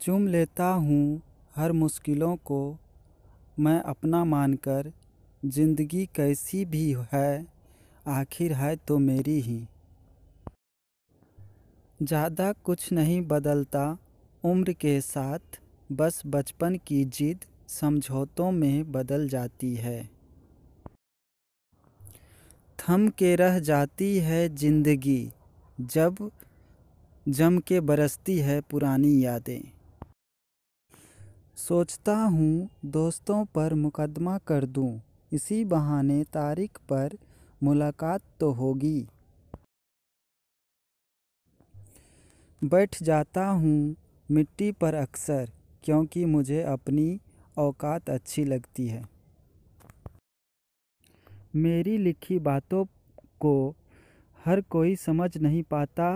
चूम लेता हूँ हर मुश्किलों को मैं अपना मानकर ज़िंदगी कैसी भी है आखिर है तो मेरी ही ज़्यादा कुछ नहीं बदलता उम्र के साथ बस बचपन की जिद समझौतों में बदल जाती है थम के रह जाती है ज़िंदगी जब जम के बरसती है पुरानी यादें सोचता हूँ दोस्तों पर मुकदमा कर दूँ इसी बहाने तारिक पर मुलाकात तो होगी बैठ जाता हूँ मिट्टी पर अक्सर क्योंकि मुझे अपनी औकात अच्छी लगती है मेरी लिखी बातों को हर कोई समझ नहीं पाता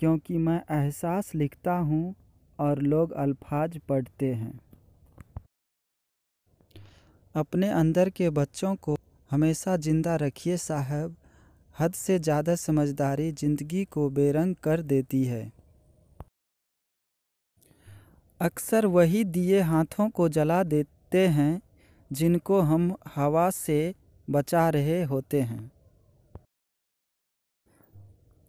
क्योंकि मैं एहसास लिखता हूँ और लोग अल्फाज पढ़ते हैं अपने अंदर के बच्चों को हमेशा ज़िंदा रखिए साहब हद से ज़्यादा समझदारी ज़िंदगी को बेरंग कर देती है अक्सर वही दिए हाथों को जला देते हैं जिनको हम हवा से बचा रहे होते हैं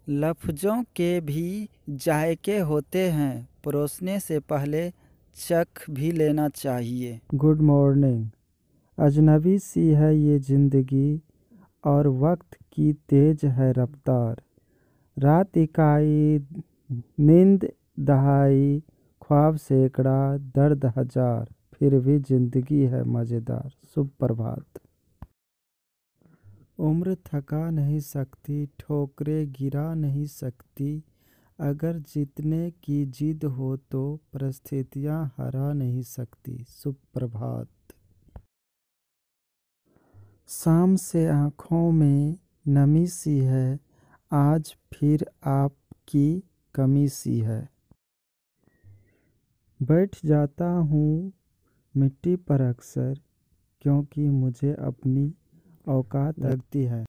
लफ्ज़ों के भी जायके होते हैं परोसने से पहले चख भी लेना चाहिए गुड मॉर्निंग अजनबी सी है ये ज़िंदगी और वक्त की तेज है रफ्तार रात इकाई नींद दहाई ख्वाब सैकड़ा दर्द हजार फिर भी ज़िंदगी है मज़ेदार सुप्रभात उम्र थका नहीं सकती ठोकरें गिरा नहीं सकती अगर जीतने की जिद हो तो परिस्थितियाँ हरा नहीं सकती सुप्रभात शाम से आँखों में नमी सी है आज फिर आपकी कमी सी है बैठ जाता हूँ मिट्टी पर अक्सर क्योंकि मुझे अपनी औकात रखती है